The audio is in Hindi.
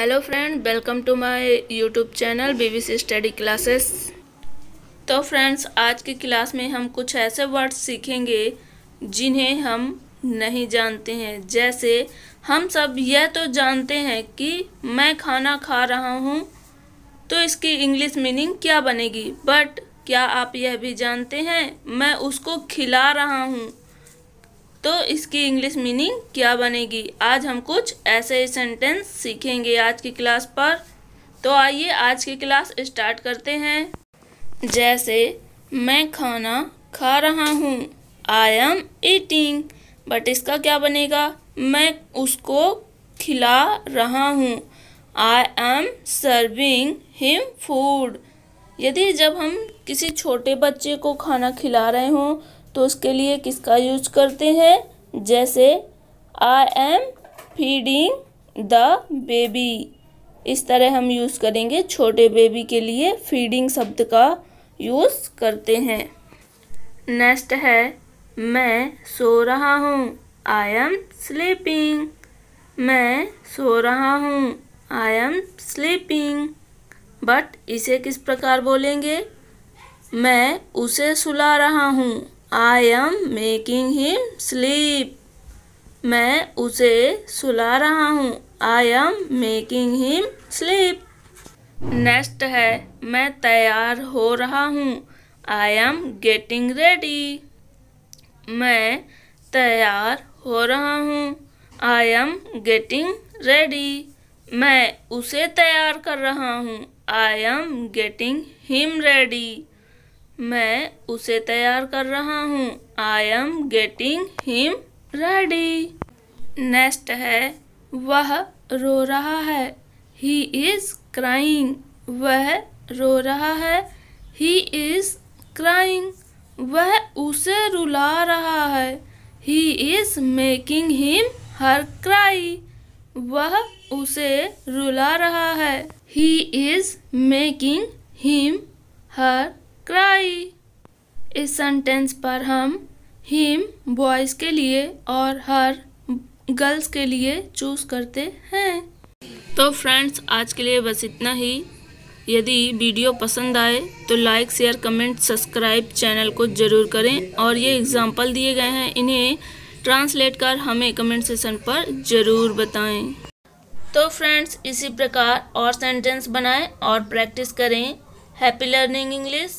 hello friend welcome to my YouTube channel BBC study classes तो फ्रेंड्स आज की क्लास में हम कुछ ऐसे वर्ड्स सीखेंगे जिन्हें हम नहीं जानते हैं जैसे हम सब यह तो जानते हैं कि मैं खाना खा रहा हूँ तो इसकी इंग्लिश मीनिंग क्या बनेगी बट क्या आप यह भी जानते हैं मैं उसको खिला रहा हूँ तो इसकी इंग्लिश मीनिंग क्या बनेगी आज हम कुछ ऐसे सेंटेंस सीखेंगे आज की क्लास पर तो आइए आज की क्लास स्टार्ट करते हैं जैसे मैं खाना खा रहा हूँ आई एम ईटिंग बट इसका क्या बनेगा मैं उसको खिला रहा हूँ I am serving him food यदि जब हम किसी छोटे बच्चे को खाना खिला रहे हों तो उसके लिए किसका यूज करते हैं जैसे I am feeding the baby इस तरह हम यूज़ करेंगे छोटे बेबी के लिए फीडिंग शब्द का यूज़ करते हैं नेक्स्ट है मैं सो रहा हूँ आई एम स्लीपिंग मैं सो रहा हूँ आई एम स्लीपिंग बट इसे किस प्रकार बोलेंगे मैं उसे सुला रहा हूँ I am making him sleep मैं उसे सुला रहा हूँ I am making him sleep next है मैं तैयार हो रहा हूँ आई एम गेटिंग रेडी मैं तैयार हो रहा हूँ आई एम गेटिंग रेडी मैं उसे तैयार कर रहा हूँ I am getting him ready मैं उसे तैयार कर रहा हूँ I am getting him ready next है वह रो रहा है ही इज़ क्राइंग वह रो रहा है ही इज़ क्राइंग वह उसे रुला रहा है he is making him her cry वह उसे रुला रहा है he is making him her cry इस सेंटेंस पर हम हिम बॉयज़ के लिए और हर गर्ल्स के लिए चूज़ करते हैं तो फ्रेंड्स आज के लिए बस इतना ही यदि वीडियो पसंद आए तो like share comment subscribe channel को ज़रूर करें और ये एग्ज़ाम्पल दिए गए हैं इन्हें ट्रांसलेट कर हमें कमेंट सेशन पर ज़रूर बताएं तो फ्रेंड्स इसी प्रकार और सेंटेंस बनाएं और प्रैक्टिस करें हैप्पी लर्निंग इंग्लिश